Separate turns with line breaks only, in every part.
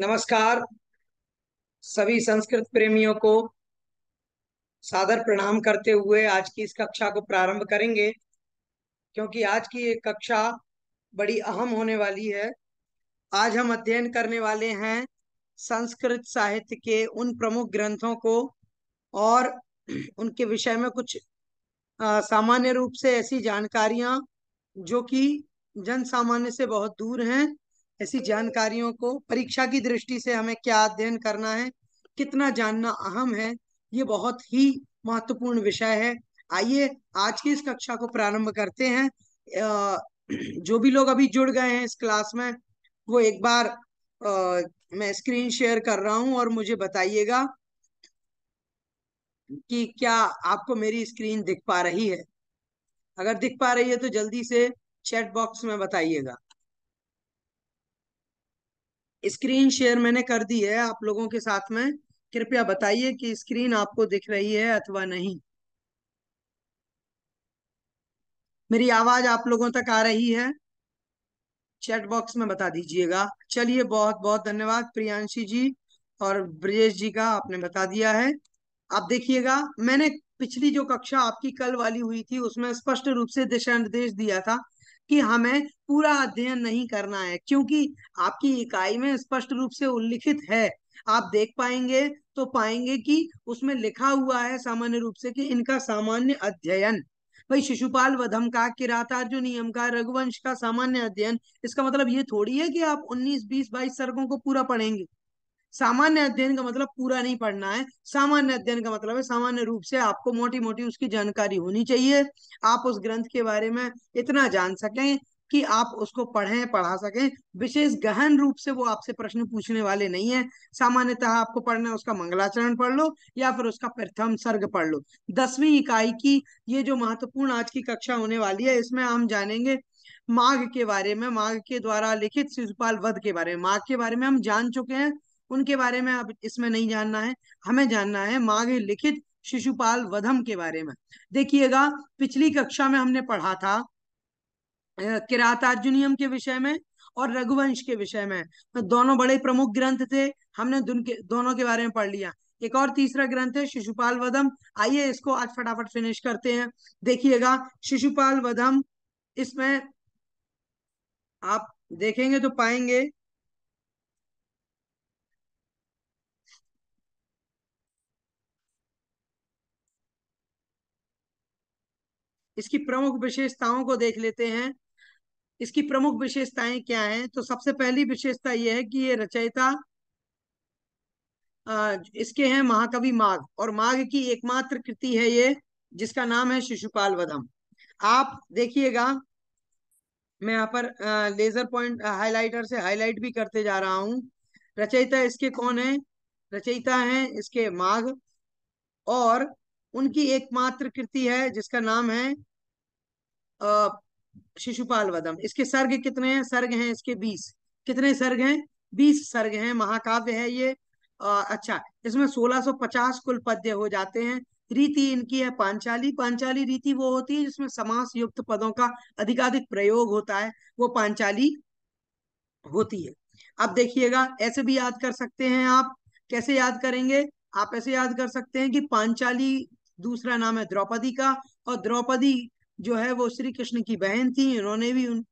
नमस्कार सभी संस्कृत प्रेमियों को सादर प्रणाम करते हुए आज की इस कक्षा को प्रारंभ करेंगे क्योंकि आज की ये कक्षा बड़ी अहम होने वाली है आज हम अध्ययन करने वाले हैं संस्कृत साहित्य के उन प्रमुख ग्रंथों को और उनके विषय में कुछ सामान्य रूप से ऐसी जानकारियां जो कि जन सामान्य से बहुत दूर हैं ऐसी जानकारियों को परीक्षा की दृष्टि से हमें क्या अध्ययन करना है कितना जानना अहम है ये बहुत ही महत्वपूर्ण विषय है आइए आज की इस कक्षा को प्रारंभ करते हैं जो भी लोग अभी जुड़ गए हैं इस क्लास में वो एक बार मैं स्क्रीन शेयर कर रहा हूं और मुझे बताइएगा कि क्या आपको मेरी स्क्रीन दिख पा रही है अगर दिख पा रही है तो जल्दी से चैट बॉक्स में बताइएगा स्क्रीन शेयर मैंने कर दी है आप लोगों के साथ में कृपया बताइए कि स्क्रीन आपको दिख रही है अथवा नहीं मेरी आवाज आप लोगों तक आ रही है चैट बॉक्स में बता दीजिएगा चलिए बहुत बहुत धन्यवाद प्रियांशी जी और ब्रजेश जी का आपने बता दिया है आप देखिएगा मैंने पिछली जो कक्षा आपकी कल वाली हुई थी उसमें स्पष्ट रूप से दिशा निर्देश दिया था कि हमें पूरा अध्ययन नहीं करना है क्योंकि आपकी इकाई में स्पष्ट रूप से उल्लिखित है आप देख पाएंगे तो पाएंगे कि उसमें लिखा हुआ है सामान्य रूप से कि इनका सामान्य अध्ययन भाई शिशुपाल वधम का जो नियम का रघुवंश का सामान्य अध्ययन इसका मतलब ये थोड़ी है कि आप 19 20 22 सर्गों को पूरा पढ़ेंगे सामान्य अध्ययन का मतलब पूरा नहीं पढ़ना है सामान्य अध्ययन का मतलब है सामान्य रूप से आपको मोटी मोटी उसकी जानकारी होनी चाहिए आप उस ग्रंथ के बारे में इतना जान सकें कि आप उसको पढ़ें पढ़ा सकें विशेष गहन रूप से वो आपसे प्रश्न पूछने वाले नहीं है सामान्यतः आपको पढ़ना उसका मंगलाचरण पढ़ लो या फिर उसका प्रथम सर्ग पढ़ लो दसवीं इकाई की ये जो महत्वपूर्ण आज की कक्षा होने वाली है इसमें हम जानेंगे माघ के बारे में माघ के द्वारा लिखित शिशुपाल वध के बारे में माघ के बारे में हम जान चुके हैं उनके बारे में अब इसमें नहीं जानना है हमें जानना है माघ लिखित शिशुपाल वधम के बारे में देखिएगा पिछली कक्षा में हमने पढ़ा था किरातार्जुनियम के विषय में और रघुवंश के विषय में तो दोनों बड़े प्रमुख ग्रंथ थे हमने दोनों के बारे में पढ़ लिया एक और तीसरा ग्रंथ है शिशुपाल वधम आइए इसको आज फटाफट फिनिश करते हैं देखिएगा शिशुपाल वधम इसमें आप देखेंगे तो पाएंगे इसकी प्रमुख विशेषताओं को देख लेते हैं इसकी प्रमुख विशेषताएं क्या हैं तो सबसे पहली विशेषता यह है कि ये रचयिता इसके हैं महाकवि माघ और माघ की एकमात्र कृति है ये जिसका नाम है शिशुपाल वधम आप देखिएगा मैं यहाँ पर लेजर पॉइंट हाईलाइटर से हाईलाइट भी करते जा रहा हूँ रचयिता इसके कौन है रचयिता है इसके माघ और उनकी एकमात्र कृति है जिसका नाम है शिशुपाल वदम इसके सर्ग कितने हैं सर्ग हैं इसके बीस कितने सर्ग हैं बीस सर्ग हैं महाकाव्य है ये आ, अच्छा इसमें 1650 कुल पद्य हो जाते हैं रीति इनकी है पांचाली पांचाली रीति वो होती है जिसमें समास युक्त पदों का अधिकाधिक प्रयोग होता है वो पांचाली होती है अब देखिएगा ऐसे भी याद कर सकते हैं आप कैसे याद करेंगे आप ऐसे याद कर सकते हैं कि पांचाली दूसरा नाम है द्रौपदी का और द्रौपदी जो है वो श्री कृष्ण की बहन थी उन्होंने भी उन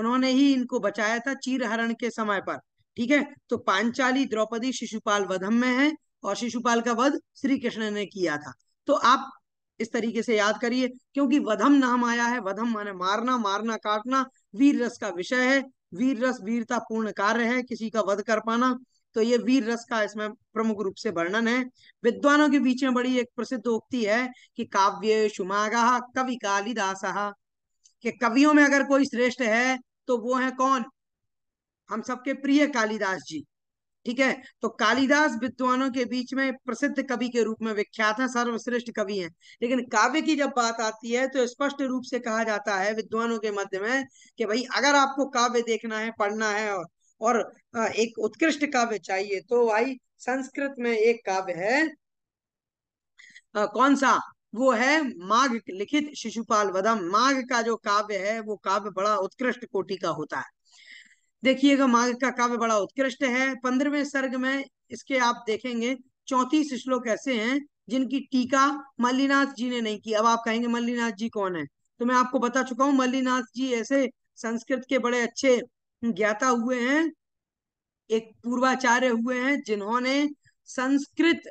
उन्होंने ही इनको बचाया था चीरहरण के समय पर ठीक है तो पांचाली द्रौपदी शिशुपाल वधम में है और शिशुपाल का वध श्री कृष्ण ने किया था तो आप इस तरीके से याद करिए क्योंकि वधम नाम आया है वधम माने मारना मारना काटना वीर रस का विषय है वीर रस वीरता पूर्ण कार्य है किसी का वध कर पाना तो ये वीर रस का इसमें प्रमुख रूप से वर्णन है विद्वानों के बीच में बड़ी एक प्रसिद्ध उक्ति है कि काव्य शुमागा कवि कालिदास के कवियों में अगर कोई श्रेष्ठ है तो वो है कौन हम सबके प्रिय कालिदास जी ठीक है तो कालिदास विद्वानों के बीच में प्रसिद्ध कवि के रूप में विख्यात है सर्वश्रेष्ठ कवि हैं लेकिन काव्य की जब बात आती है तो स्पष्ट रूप से कहा जाता है विद्वानों के मध्य में कि भाई अगर आपको काव्य देखना है पढ़ना है और और एक उत्कृष्ट काव्य चाहिए तो भाई संस्कृत में एक काव्य है कौन सा वो है माघ लिखित शिशुपाल वदम माघ का जो काव्य है वो काव्य बड़ा उत्कृष्ट कोटि का होता है देखिएगा माघ का काव्य बड़ा उत्कृष्ट है पंद्रहवें सर्ग में इसके आप देखेंगे चौतीस श्लोक ऐसे हैं जिनकी टीका मल्लीनाथ जी ने नहीं की अब आप कहेंगे मल्लीनाथ जी कौन है तो मैं आपको बता चुका हूँ मल्लीनाथ जी ऐसे संस्कृत के बड़े अच्छे ज्ञाता हुए हैं एक पूर्वाचार्य हुए हैं जिन्होंने संस्कृत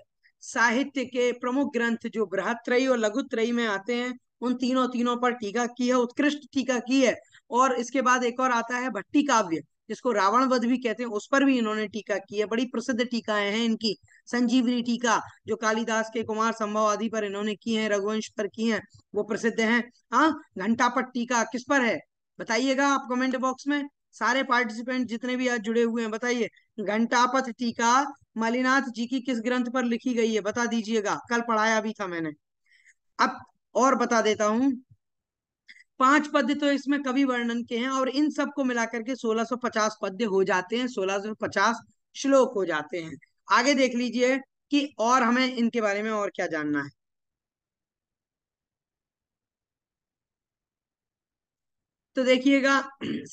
साहित्य के प्रमुख ग्रंथ जो बृहत्रयी और लघु त्रयी में आते हैं उन तीनों तीनों पर टीका की है उत्कृष्ट टीका की है और इसके बाद एक और आता है भट्टी काव्य जिसको रावण वध भी कहते हैं उस पर भी इन्होंने टीका की है बड़ी प्रसिद्ध टीकाएं हैं इनकी संजीवनी टीका जो कालिदास के कुमार संभव आदि पर इन्होंने की है रघुवंश पर की है वो प्रसिद्ध है हाँ घंटापट टीका किस पर है बताइएगा आप कमेंट बॉक्स में सारे पार्टिसिपेंट जितने भी आज जुड़े हुए हैं बताइए घंटापथ टीका मलिनाथ जी की किस ग्रंथ पर लिखी गई है बता दीजिएगा कल पढ़ाया भी था मैंने अब और बता देता हूं पांच पद्य तो इसमें कवि वर्णन के हैं और इन सबको मिलाकर के 1650 पद्य हो जाते हैं 1650 श्लोक हो जाते हैं आगे देख लीजिए कि और हमें इनके बारे में और क्या जानना है तो देखिएगा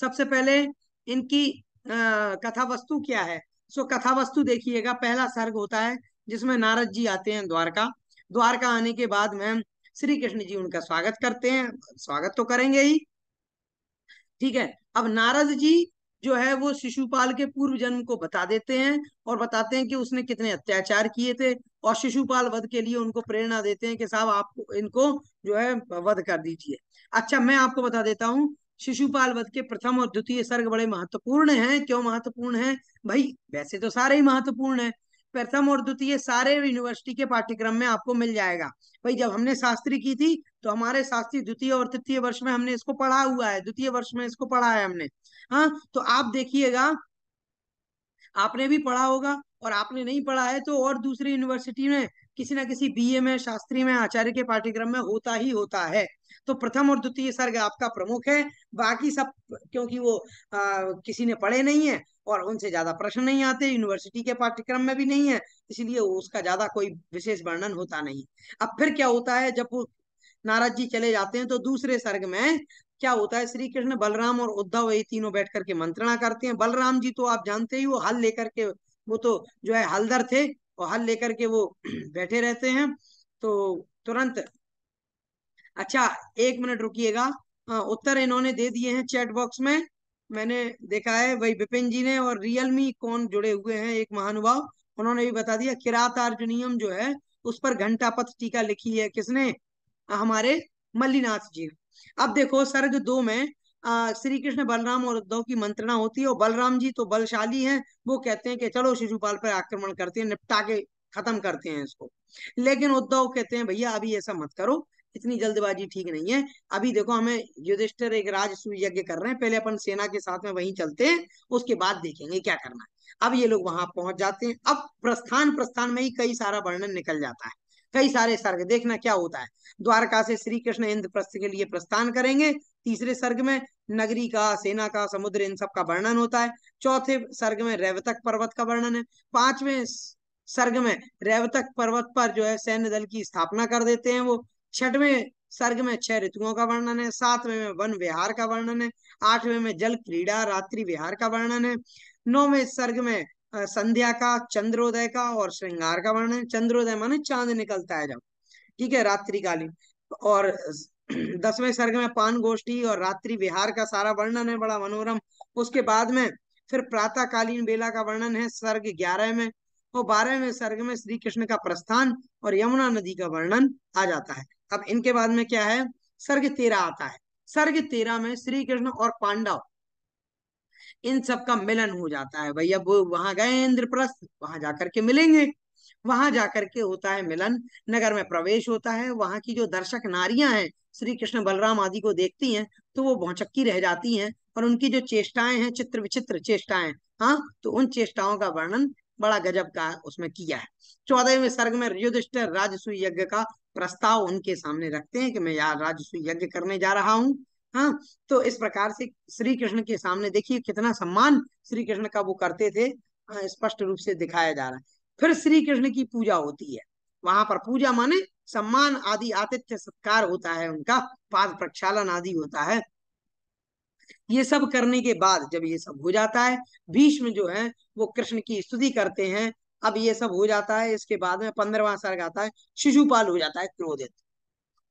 सबसे पहले इनकी कथा वस्तु क्या है सो कथा वस्तु देखिएगा पहला सर्ग होता है जिसमें नारद जी आते हैं द्वारका द्वारका आने के बाद में श्री कृष्ण जी उनका स्वागत करते हैं स्वागत तो करेंगे ही ठीक है अब नारद जी जो है वो शिशुपाल के पूर्व जन्म को बता देते हैं और बताते हैं कि उसने कितने अत्याचार किए थे और शिशुपाल वध के लिए उनको प्रेरणा देते हैं कि साहब आप इनको जो है वध कर दीजिए अच्छा मैं आपको बता देता हूँ शिशुपाल वध के प्रथम और द्वितीय सर्ग बड़े महत्वपूर्ण हैं क्यों महत्वपूर्ण हैं भाई वैसे तो सारे ही महत्वपूर्ण हैं प्रथम और द्वितीय सारे यूनिवर्सिटी के पाठ्यक्रम में आपको मिल जाएगा भाई जब हमने शास्त्री की थी तो हमारे शास्त्री द्वितीय और तृतीय वर्ष में हमने इसको पढ़ा हुआ है द्वितीय वर्ष में इसको पढ़ा है हमने हाँ तो आप देखिएगा आपने भी पढ़ा होगा और आपने नहीं पढ़ा है तो और दूसरी यूनिवर्सिटी में किसी ना किसी बीए में शास्त्री में आचार्य के पाठ्यक्रम में होता ही होता है तो प्रथम और द्वितीय सर्ग आपका प्रमुख है बाकी सब क्योंकि वो आ, किसी ने पढ़े नहीं है और उनसे ज्यादा प्रश्न नहीं आते यूनिवर्सिटी के पाठ्यक्रम में भी नहीं है इसलिए उसका ज्यादा कोई विशेष वर्णन होता नहीं अब फिर क्या होता है जब नाराज जी चले जाते हैं तो दूसरे सर्ग में क्या होता है श्री कृष्ण बलराम और उद्धव ये तीनों बैठ करके मंत्रणा करते हैं बलराम जी तो आप जानते ही वो हल लेकर के वो तो जो है हलदर थे और हल लेकर के वो बैठे रहते हैं तो तुरंत अच्छा एक मिनट रुकिएगा उत्तर इन्होंने दे दिए हैं चैट बॉक्स में मैंने देखा है भाई विपिन जी ने और रियलमी कौन जुड़े हुए हैं एक महानुभाव उन्होंने भी बता दिया किरात अर्जुनियम जो है उस पर घंटा पथ टीका लिखी है किसने हमारे मल्लीनाथ जी अब देखो सर्ग दो में श्री कृष्ण बलराम और उद्धव की मंत्रणा होती है और बलराम जी तो बलशाली हैं वो कहते हैं कि चलो शिशुपाल पर आक्रमण करते हैं निपटा के खत्म करते हैं इसको लेकिन उद्धव कहते हैं भैया अभी ऐसा मत करो इतनी जल्दबाजी ठीक नहीं है अभी देखो हमें युधिष्ठिर एक राजसूय यज्ञ कर रहे हैं पहले अपन सेना के साथ में वहीं चलते हैं उसके बाद देखेंगे क्या करना है अब ये लोग वहां पहुंच जाते हैं अब प्रस्थान प्रस्थान में ही कई सारा वर्णन निकल जाता है कई सारे सर्ग देखना क्या होता है द्वारका से श्री कृष्ण इंद्रप्रस्थ के लिए प्रस्थान करेंगे तीसरे सर्ग में नगरी का सेना का समुद्र इन सब का वर्णन होता है चौथे सर्ग में रेवतक पर्वत का वर्णन है पांचवें सर्ग में रेवतक पर्वत पर जो है सैन्य दल की स्थापना कर देते हैं वो छठवें सर्ग में छह ऋतुओं का वर्णन है सातवें में वन विहार का वर्णन है आठवें में जल क्रीड़ा रात्रि विहार का वर्णन है नौवें सर्ग में संध्या का चंद्रोदय का और श्रृंगार का वर्णन चंद्रोदय माने चांद निकलता है जब ठीक है रात्रि कालीन और दसवें सर्ग में पान गोष्ठी और रात्रि विहार का सारा वर्णन है बड़ा मनोरम उसके बाद में फिर प्रातःकालीन बेला का वर्णन है सर्ग ग्यारह में और बारहवें सर्ग में श्री कृष्ण का प्रस्थान और यमुना नदी का वर्णन आ जाता है अब इनके बाद में क्या है सर्ग तेरह आता है सर्ग तेरह में श्री कृष्ण और पांडव इन सब का मिलन हो जाता है भैया वो वहां गए इंद्रप्रस्थ वहां जाकर के मिलेंगे वहां जाकर के होता है मिलन नगर में प्रवेश होता है वहां की जो दर्शक नारियां हैं श्री कृष्ण बलराम आदि को देखती हैं तो वो भौचक्की रह जाती हैं और उनकी जो चेष्टाएं हैं चित्र विचित्र चेष्टाएं हाँ तो उन चेष्टाओं का वर्णन बड़ा गजब का उसमें किया है चौदहवें सर्ग में युधिष्ठिर राजसु यज्ञ का प्रस्ताव उनके सामने रखते हैं कि मैं यार राजसु यज्ञ करने जा रहा हूँ हाँ तो इस प्रकार से श्री कृष्ण के सामने देखिए कितना सम्मान श्री कृष्ण का वो करते थे स्पष्ट रूप से दिखाया जा रहा है फिर श्री कृष्ण की पूजा होती है वहां पर पूजा माने सम्मान आदि आतिथ्य सत्कार होता है उनका पाद प्रक्षालन आदि होता है ये सब करने के बाद जब ये सब हो जाता है भीष्म जो है वो कृष्ण की स्तुति करते हैं अब ये सब हो जाता है इसके बाद में पंद्रवा सर्ग आता है शिशुपाल हो जाता है क्रोधित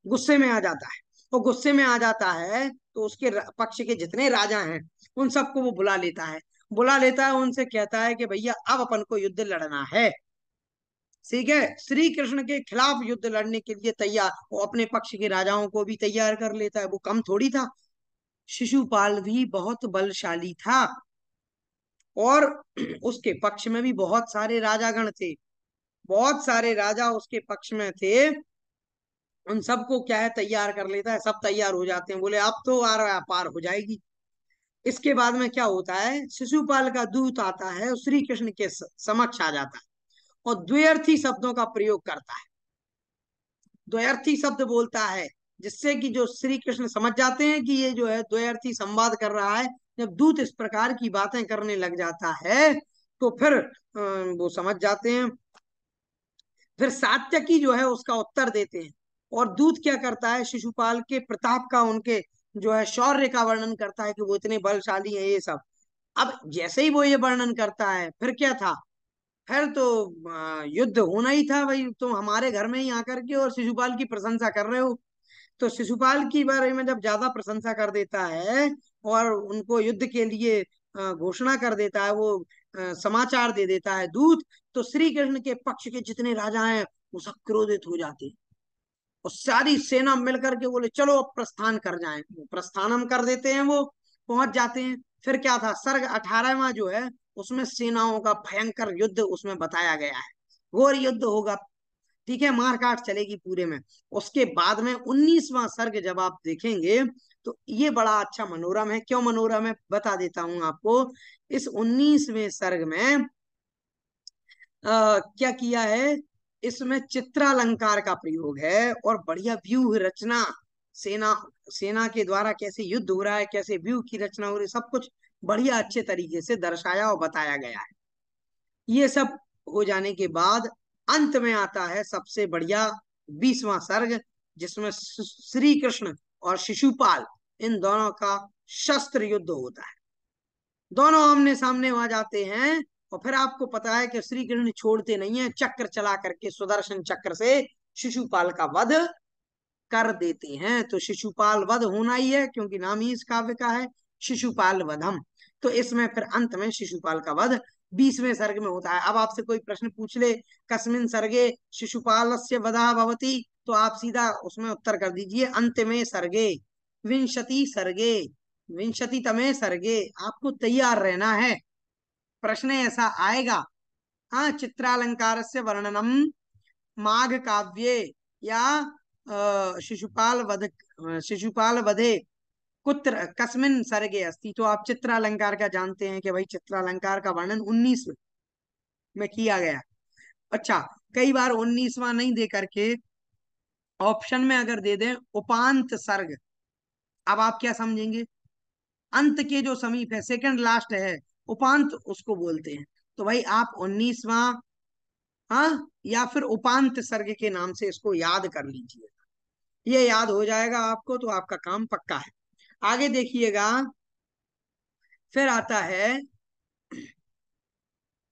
गुस्से में आ जाता है वो तो गुस्से में आ जाता है तो उसके पक्ष के जितने राजा हैं उन सबको वो बुला लेता है बुला लेता है उनसे कहता है कि भैया अब अपन को युद्ध लड़ना है ठीक है श्री कृष्ण के खिलाफ युद्ध लड़ने के लिए तैयार वो अपने पक्ष के राजाओं को भी तैयार कर लेता है वो कम थोड़ी था शिशुपाल भी बहुत बलशाली था और उसके पक्ष में भी बहुत सारे राजागण थे बहुत सारे राजा उसके पक्ष में थे उन सबको क्या है तैयार कर लेता है सब तैयार हो जाते हैं बोले अब तो आर पार हो जाएगी इसके बाद में क्या होता है शिशुपाल का दूत आता है श्री कृष्ण के समक्ष आ जाता है और द्व्यर्थी शब्दों का प्रयोग करता है द्व्यर्थी शब्द बोलता है जिससे कि जो श्री कृष्ण समझ जाते हैं कि ये जो है द्व्यर्थी संवाद कर रहा है जब दूत इस प्रकार की बातें करने लग जाता है तो फिर वो समझ जाते हैं फिर सात्यकी जो है उसका उत्तर देते हैं और दूध क्या करता है शिशुपाल के प्रताप का उनके जो है शौर्य का वर्णन करता है कि वो इतने बलशाली हैं ये सब अब जैसे ही वो ये वर्णन करता है फिर क्या था फिर तो युद्ध होना ही था भाई तुम तो हमारे घर में ही आकर के और शिशुपाल की प्रशंसा कर रहे हो तो शिशुपाल की बारे में जब ज्यादा प्रशंसा कर देता है और उनको युद्ध के लिए घोषणा कर देता है वो समाचार दे देता है दूत तो श्री कृष्ण के पक्ष के जितने राजा हैं वो सब क्रोधित हो जाते हैं और सारी सेना मिलकर के बोले चलो अब प्रस्थान कर जाए प्रस्थान हम कर देते हैं वो पहुंच जाते हैं फिर क्या था सर्ग अठारहवा जो है उसमें सेनाओं का भयंकर युद्ध उसमें बताया गया है घोर युद्ध होगा ठीक है मारकाट चलेगी पूरे में उसके बाद में उन्नीसवा सर्ग जब आप देखेंगे तो ये बड़ा अच्छा मनोरम है क्यों मनोरम है बता देता हूं आपको इस उन्नीसवें सर्ग में आ, क्या किया है इसमें चित्रालंकार का प्रयोग है और बढ़िया व्यूह रचना सेना सेना के द्वारा कैसे युद्ध हो रहा है कैसे व्यूह की रचना हो रही है सब कुछ बढ़िया अच्छे तरीके से दर्शाया और बताया गया है ये सब हो जाने के बाद अंत में आता है सबसे बढ़िया बीसवा सर्ग जिसमें श्री कृष्ण और शिशुपाल इन दोनों का शस्त्र युद्ध होता है दोनों आमने सामने आ जाते हैं और फिर आपको पता है कि श्री कृष्ण छोड़ते नहीं है चक्र चला करके सुदर्शन चक्र से शिशुपाल का वध कर देते हैं तो शिशुपाल वध होना ही है क्योंकि नाम ही इस काव्य का है शिशुपाल वधम तो इसमें फिर अंत में शिशुपाल का वध बीसवें सर्ग में होता है अब आपसे कोई प्रश्न पूछ ले कस्मिन सर्गे शिशुपाल से वधा भवती तो आप सीधा उसमें उत्तर कर दीजिए अंत में सर्गे विंशति सर्गे विंशति तमे सर्गे आपको तैयार रहना है प्रश्न ऐसा आएगा हाँ चित्रालंकार से वर्णनम माघ काव्ये या शिशुपाल वध शिशुपाल वधे कुत्र कस्मिन सर्गे अस्ति तो आप चित्रालंकार का जानते हैं कि भाई चित्रालंकार का वर्णन उन्नीस में किया गया अच्छा कई बार उन्नीसवा नहीं दे करके ऑप्शन में अगर दे दें उपांत सर्ग अब आप क्या समझेंगे अंत के जो समीप है सेकंड लास्ट है उपांत उसको बोलते हैं तो भाई आप उन्नीसवा हाँ या फिर उपांत सर्ग के नाम से इसको याद कर लीजिएगा ये याद हो जाएगा आपको तो आपका काम पक्का है आगे देखिएगा फिर आता है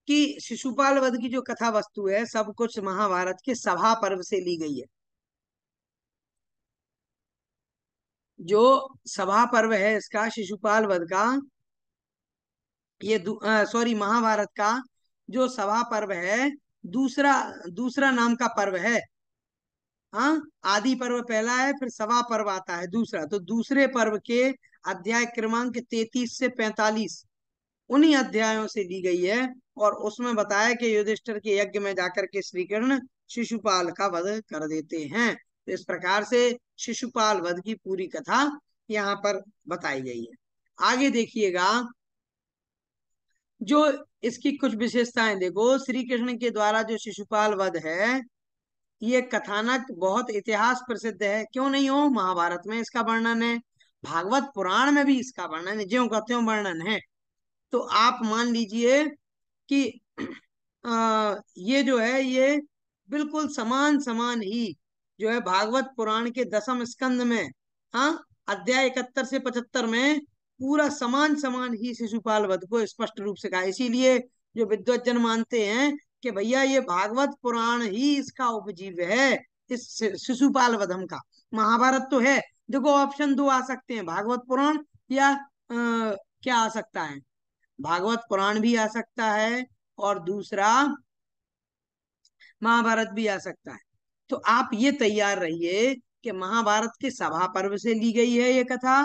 कि शिशुपाल वध की जो कथा वस्तु है सब कुछ महाभारत के सभा पर्व से ली गई है जो सभा पर्व है इसका शिशुपाल वध का ये सॉरी महाभारत का जो सभा पर्व है दूसरा दूसरा नाम का पर्व है हाँ आदि पर्व पहला है फिर सभा पर्व आता है दूसरा तो दूसरे पर्व के अध्याय क्रमांक तैतीस से पैतालीस उन्हीं अध्यायों से ली गई है और उसमें बताया कि युधिष्ठर के यज्ञ में जाकर के श्री कृष्ण शिशुपाल का वध कर देते हैं तो इस प्रकार से शिशुपाल वध की पूरी कथा यहाँ पर बताई गई है आगे देखिएगा जो इसकी कुछ विशेषताएं देखो श्री कृष्ण के द्वारा जो शिशुपाल वध है ये कथानक बहुत इतिहास प्रसिद्ध है क्यों नहीं हो महाभारत में इसका वर्णन है भागवत पुराण में भी इसका वर्णन है ज्यो कहते हो वर्णन है तो आप मान लीजिए कि आ, ये जो है ये बिल्कुल समान समान ही जो है भागवत पुराण के दसम स्कंद में हाँ अध्याय इकहत्तर से पचहत्तर में पूरा समान समान ही शिशुपाल वध को स्पष्ट रूप से कहा इसीलिए जो विद्वजन मानते हैं कि भैया ये भागवत पुराण ही इसका उपजीव है इस शिशुपाल वधम का महाभारत तो है देखो ऑप्शन दो आ सकते हैं भागवत पुराण या आ, क्या आ सकता है भागवत पुराण भी आ सकता है और दूसरा महाभारत भी आ सकता है तो आप ये तैयार रहिए कि महाभारत के सभा पर्व से ली गई है ये कथा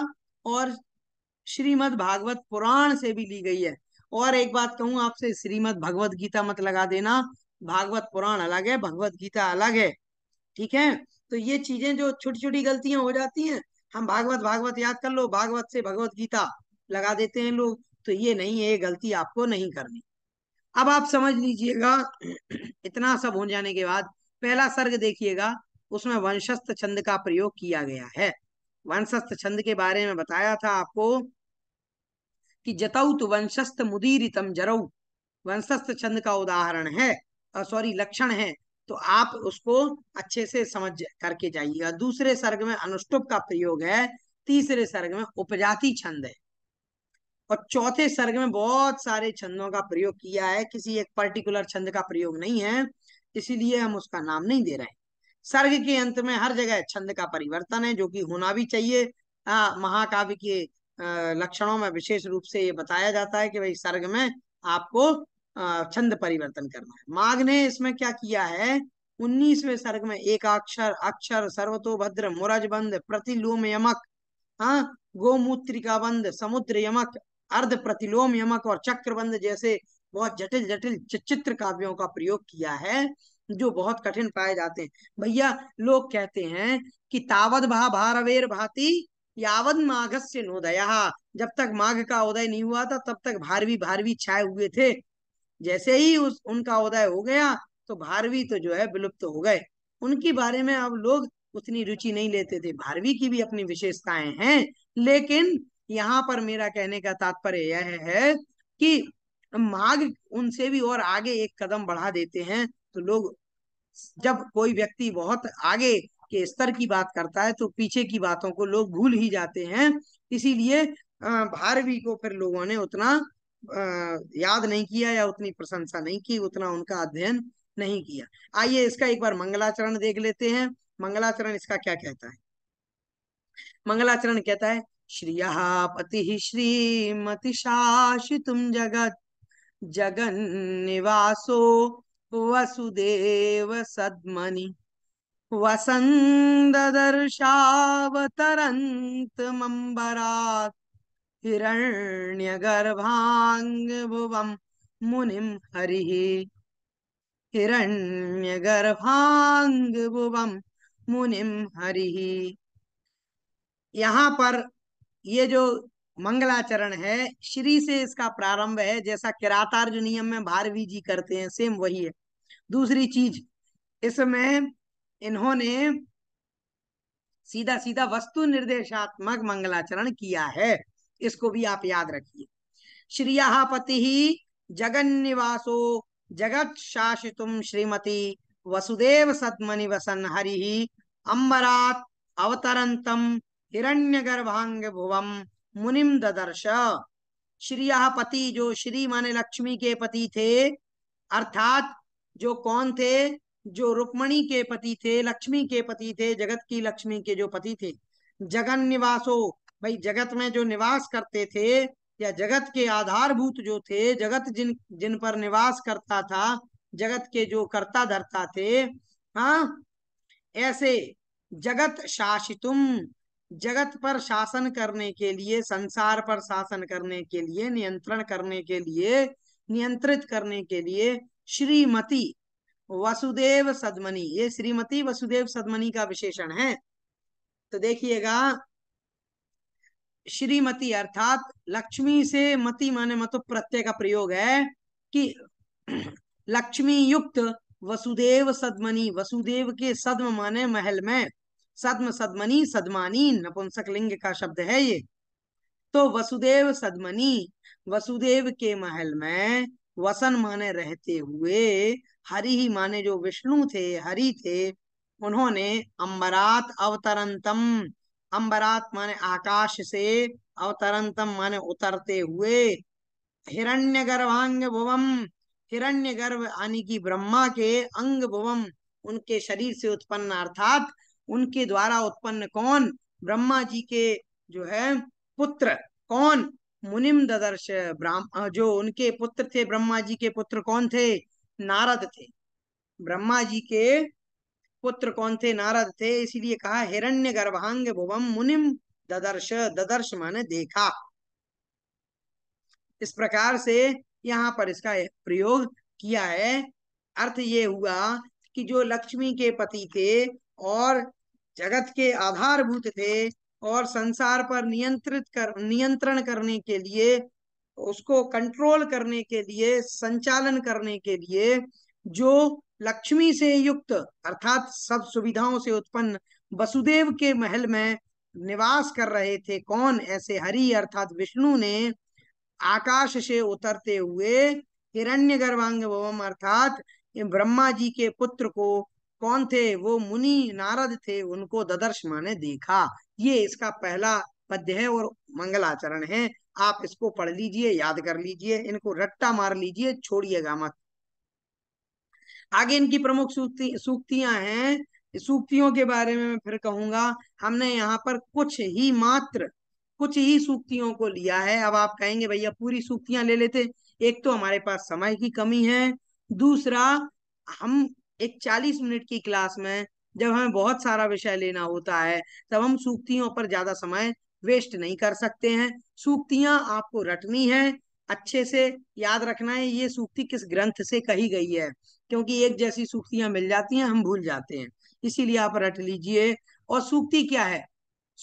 और श्रीमद भागवत पुराण से भी ली गई है और एक बात कहूं आपसे श्रीमद भगवत गीता मत लगा देना भागवत पुराण अलग है भगवत गीता अलग है ठीक है तो ये चीजें जो छोटी छोटी गलतियां हो जाती हैं हम भागवत भागवत याद कर लो भागवत से भगवत गीता लगा देते हैं लोग तो ये नहीं है ये गलती आपको नहीं करनी अब आप समझ लीजिएगा इतना सब हो जाने के बाद पहला सर्ग देखिएगा उसमें वंशस्थ छंद का प्रयोग किया गया है वंशस्थ छंद के बारे में बताया था आपको कि तो वंशस्थ मुदीरितम जरऊ वंशस्थ छंद का उदाहरण है सॉरी लक्षण है तो आप उसको अच्छे से समझ करके जाइएगा दूसरे सर्ग में अनुष्टुप का प्रयोग है तीसरे सर्ग में उपजाति छंद है और चौथे सर्ग में बहुत सारे छंदों का प्रयोग किया है किसी एक पर्टिकुलर छंद का प्रयोग नहीं है इसीलिए हम उसका नाम नहीं दे रहे हैं सर्ग के अंत में हर जगह छंद का परिवर्तन है जो कि होना भी चाहिए महाकाव्य के लक्षणों में विशेष रूप से ये बताया जाता है कि भाई सर्ग में आपको छंद परिवर्तन करना है माघ ने इसमें क्या किया है उन्नीसवे सर्ग में एक अक्षर अक्षर सर्वतोभद्र मुरज बंद प्रतिलोम यमक हाँ गोमूत्रिका बंद समुद्र यमक अर्ध प्रतिलोम यमक और चक्रबंद जैसे बहुत जटिल जटिल चित्र काव्यों का प्रयोग किया है जो बहुत कठिन पाए जाते हैं भैया लोग कहते हैं कि तावद भा भारवेर भाती यावद माघ से नोदया जब तक माघ का उदय नहीं हुआ था तब तक भारवी भारवी छाए हुए थे जैसे ही उस उनका उदय हो गया तो भारवी तो जो है विलुप्त हो गए उनके बारे में अब लोग उतनी रुचि नहीं लेते थे भारवी की भी अपनी विशेषताएं हैं लेकिन यहाँ पर मेरा कहने का तात्पर्य यह है कि माघ उनसे भी और आगे एक कदम बढ़ा देते हैं तो लोग जब कोई व्यक्ति बहुत आगे के स्तर की बात करता है तो पीछे की बातों को लोग भूल ही जाते हैं इसीलिए भारवी को फिर लोगों ने उतना याद नहीं किया या उतनी प्रशंसा नहीं की उतना उनका अध्ययन नहीं किया आइए इसका एक बार मंगलाचरण देख लेते हैं मंगलाचरण इसका क्या कहता है मंगलाचरण कहता है श्रिया पति श्रीमति तुम जगत जगन निवासो वसुदेव सद्मनि वसन्ददर्शावतरन्तमम्बरात् हिरण्यगर्भाङ्गभुवं हिरण्य गर्भांग भुवम मुनिम हरि यहाँ पर ये जो मंगलाचरण है श्री से इसका प्रारंभ है जैसा किरातार्ज नियम में भारवी जी करते हैं सेम वही है दूसरी चीज इसमें इन्होंने सीधा सीधा वस्तु निर्देशात्मक मंगलाचरण किया है इसको भी आप याद रखिए श्रिया ही जगन निवासो जगत शासितुम श्रीमती वसुदेव सदमनि वसन हरि अम्बरात अवतरंतम हिरण्य गर्भांग भुवम मुनिम ददर्श श्रिया पति जो श्री माने लक्ष्मी के पति थे अर्थात जो कौन थे जो रुक्मणी के पति थे लक्ष्मी के पति थे जगत की लक्ष्मी के जो पति थे जगन निवासो भाई जगत में जो निवास करते थे या जगत के आधारभूत जो थे जगत जिन जिन पर निवास करता था जगत के जो कर्ता धरता थे हाँ ऐसे जगत शासितुम जगत पर शासन करने के लिए संसार पर शासन करने के लिए नियंत्रण करने के लिए नियंत्रित करने के लिए श्रीमती वसुदेव सदमनी ये श्रीमती वसुदेव सदमनी का विशेषण है तो देखिएगा श्रीमती अर्थात लक्ष्मी से मती माने मतो प्रत्यय का प्रयोग है कि लक्ष्मी युक्त वसुदेव सदमनी वसुदेव के सदम माने महल में सदम सदमनी सदमानी नपुंसक लिंग का शब्द है ये तो वसुदेव सदमनी वसुदेव के महल में वसन माने रहते हुए हरि ही माने जो विष्णु थे हरि थे उन्होंने अम्बरात अवतरंतम अम्बरात माने आकाश से अवतरंतम माने उतरते हुए हिरण्य गर्भांग भुवम हिरण्य गर्भ यानी कि ब्रह्मा के अंग भुवम उनके शरीर से उत्पन्न अर्थात उनके द्वारा उत्पन्न कौन ब्रह्मा जी के जो है पुत्र कौन मुनिम ददर्श ब्राह्म जो उनके पुत्र थे ब्रह्मा जी के पुत्र कौन थे नारद थे ब्रह्मा जी के पुत्र कौन थे नारद थे इसीलिए कहा हिरण्य गर्भांग भुवम मुनिम ददर्श ददर्श माने देखा इस प्रकार से यहाँ पर इसका प्रयोग किया है अर्थ ये हुआ कि जो लक्ष्मी के पति थे और जगत के आधारभूत थे और संसार पर नियंत्रित कर नियंत्रण करने के लिए उसको कंट्रोल करने के लिए संचालन करने के लिए जो लक्ष्मी से युक्त अर्थात सब सुविधाओं से उत्पन्न वसुदेव के महल में निवास कर रहे थे कौन ऐसे हरि अर्थात विष्णु ने आकाश से उतरते हुए हिरण्य गर्भांग अर्थात ब्रह्मा जी के पुत्र को कौन थे वो मुनि नारद थे उनको ददर्श माने देखा ये इसका पहला पद्य है और मंगलाचरण है आप इसको पढ़ लीजिए याद कर लीजिए इनको रट्टा मार लीजिए छोड़िएगा मत आगे इनकी प्रमुख सूक्तियां हैं सूक्तियों के बारे में मैं फिर कहूंगा हमने यहाँ पर कुछ ही मात्र कुछ ही सूक्तियों को लिया है अब आप कहेंगे भैया पूरी सूक्तियां ले लेते एक तो हमारे पास समय की कमी है दूसरा हम एक चालीस मिनट की क्लास में जब हमें बहुत सारा विषय लेना होता है तब हम सूक्तियों पर ज्यादा समय वेस्ट नहीं कर सकते हैं सूक्तियां आपको रटनी है अच्छे से याद रखना है ये सूक्ति किस ग्रंथ से कही गई है क्योंकि एक जैसी सूक्तियां मिल जाती हैं हम भूल जाते हैं इसीलिए आप रट लीजिए और सूक्ति क्या है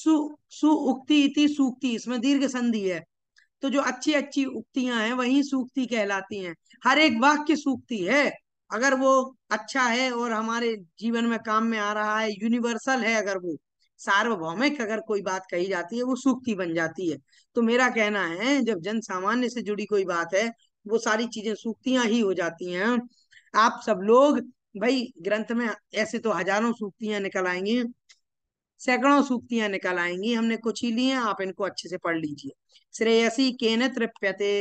सु सुउक्ति इति सूक्ति इसमें दीर्घ संधि है तो जो अच्छी अच्छी उक्तियां हैं वही सूक्ति कहलाती हैं हर एक वाक्य सूक्ति है अगर वो अच्छा है और हमारे जीवन में काम में आ रहा है यूनिवर्सल है अगर वो सार्वभौमिक अगर कोई बात कही जाती है वो सूक्ति बन जाती है तो मेरा कहना है जब जन सामान्य से जुड़ी कोई बात है वो सारी चीजें सूक्तियां ही हो जाती हैं आप सब लोग भाई ग्रंथ में ऐसे तो हजारों सूक्तियां निकल आएंगी सैकड़ों सूक्तियां निकल आएंगी हमने कुछ ही ली हैं आप इनको अच्छे से पढ़ लीजिए श्रेयसी केन तृप्यते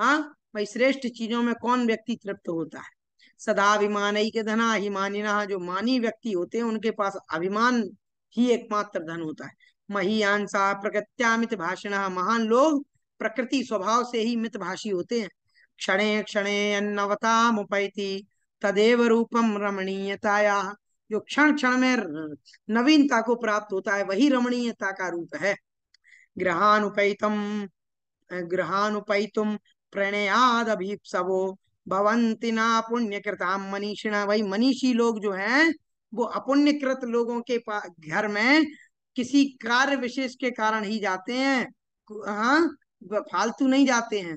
हाँ भाई श्रेष्ठ चीजों में कौन व्यक्ति तृप्त होता है सदा अभिमान ही के धना अभिमानी जो मानी व्यक्ति होते हैं उनके पास अभिमान ही एकमात्र धन होता है मही महियांसा प्रकृत्यामित भाषण महान लोग प्रकृति स्वभाव से ही मित भाषी होते हैं क्षण क्षण अन्नवता मुपैती तदेव रूपम रमणीयताया जो क्षण क्षण में नवीनता को प्राप्त होता है वही रमणीयता का रूप है ग्रहानुपैतम ग्रहानुपैतम प्रणयाद अभी सबो भवंतिना आम मनीषिणा भाई मनीषी लोग जो हैं वो अपुण्यकृत लोगों के घर में किसी कार्य विशेष के कारण ही जाते हैं हाँ फालतू नहीं जाते हैं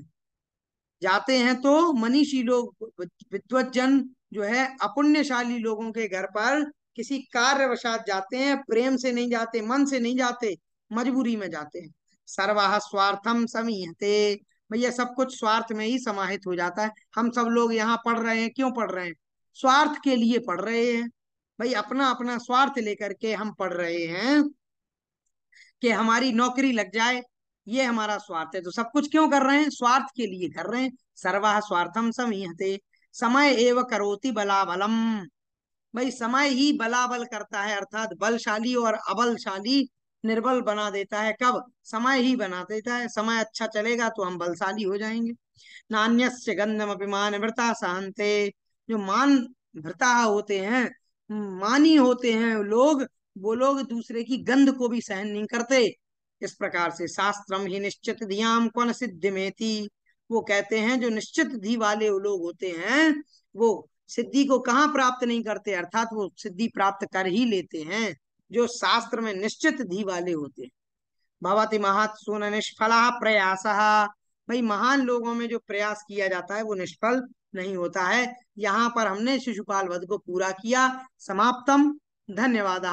जाते हैं तो मनीषी लोग विद्वजन जो है अपुण्यशाली लोगों के घर पर किसी कार्यवशात जाते हैं प्रेम से नहीं जाते मन से नहीं जाते मजबूरी में जाते हैं सर्वाह स्वार्थम समीहते भैया सब कुछ स्वार्थ में ही समाहित हो जाता है हम सब लोग यहाँ पढ़ रहे हैं क्यों पढ़ रहे हैं स्वार्थ के लिए पढ़ रहे हैं भाई अपना अपना स्वार्थ लेकर के हम पढ़ रहे हैं कि हमारी नौकरी लग जाए ये हमारा स्वार्थ है तो सब कुछ क्यों कर रहे हैं स्वार्थ के लिए कर रहे हैं सर्वा स्वार्थम समीहते समय एवं करोति बलाबलम भाई समय ही बलाबल करता है अर्थात बलशाली और अबलशाली निर्बल बना देता है कब समय ही बना देता है समय अच्छा चलेगा तो हम बलशाली हो जाएंगे नान्य गंधम अभिमान वृता शांत जो मान भ्रता होते हैं मानी होते हैं लोग वो लोग दूसरे की गंध को भी सहन नहीं करते इस प्रकार से शास्त्रम ही निश्चित धियाम कौन सिद्ध में थी वो कहते हैं जो निश्चित धी वाले वो लोग होते हैं वो सिद्धि को कहाँ प्राप्त नहीं करते अर्थात वो सिद्धि प्राप्त कर ही लेते हैं जो शास्त्र में निश्चित धी वाले होते हैं भवती महात्सून निष्फला प्रयास भाई महान लोगों में जो प्रयास किया जाता है वो निष्फल नहीं होता है यहाँ पर हमने शिशुपाल वध को पूरा किया समाप्तम धन्यवाद